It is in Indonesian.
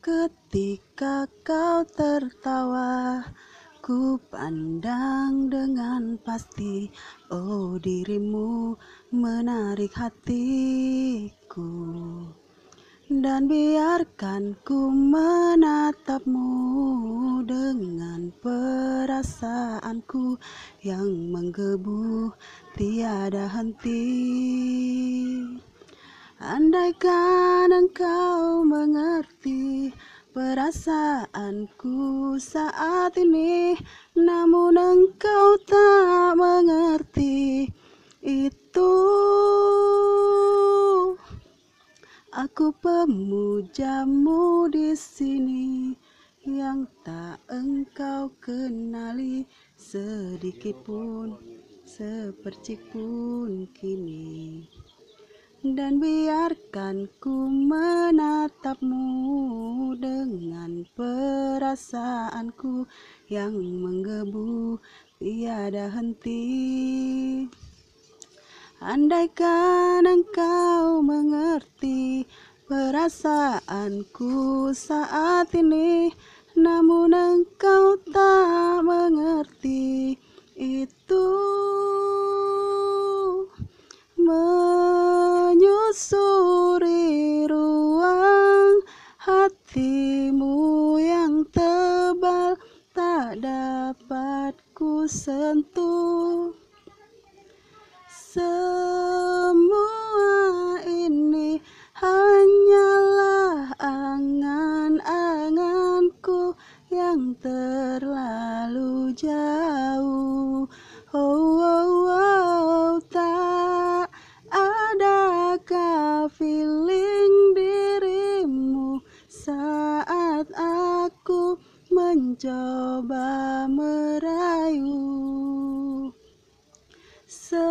Ketika kau tertawa, ku pandang dengan pasti, oh dirimu menarik hatiku. Dan biarkan ku menatapmu dengan perasaanku yang menggebu tiada henti. Andaikan engkau mengerti Perasaanku saat ini Namun engkau tak mengerti Itu Aku pemujamu di sini yang tak engkau kenali sedikit pun, sepercik pun kini dan biarkan ku menatapmu dengan perasaanku yang menggebu tiada henti andaikan engkau mengerti perasaanku saat ini namun engkau tak mengerti tak dapat ku sentuh semua ini hanyalah angan-anganku yang terlalu jauh. Oh, oh, oh tak ada feeling dirimu saat aku mencoba merayu. Se